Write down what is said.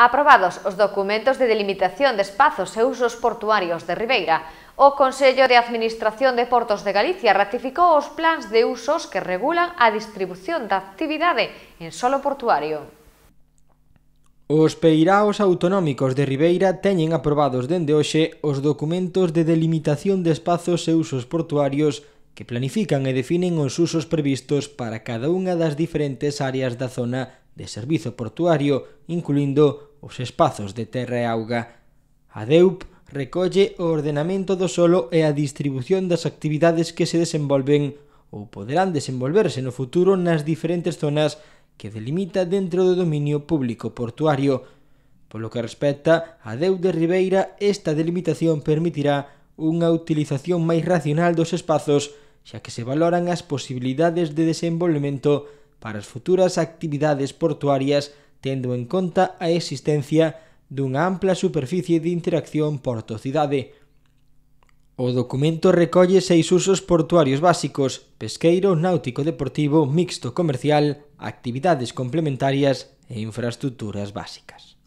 Aprobados os documentos de delimitación de espazos e usos portuarios de Ribeira, o Consello de Administración de Portos de Galicia ratificou os plans de usos que regulan a distribución da actividade en solo portuario. Os peiraos autonómicos de Ribeira teñen aprobados dende hoxe os documentos de delimitación de espazos e usos portuarios que planifican e definen os usos previstos para cada unha das diferentes áreas da zona de servizo portuario, incluindo os espazos de terra e auga. A DEUP recolle o ordenamento do solo e a distribución das actividades que se desenvolven ou poderán desenvolverse no futuro nas diferentes zonas que delimita dentro do dominio público portuario. Polo que respecta a Deu de Ribeira, esta delimitación permitirá unha utilización máis racional dos espazos, xa que se valoran as posibilidades de desenvolvemento para as futuras actividades portuarias tendo en conta a existencia dunha ampla superficie de interacción porto-cidade. O documento recolle seis usos portuarios básicos, pesqueiro, náutico deportivo, mixto comercial, actividades complementarias e infraestructuras básicas.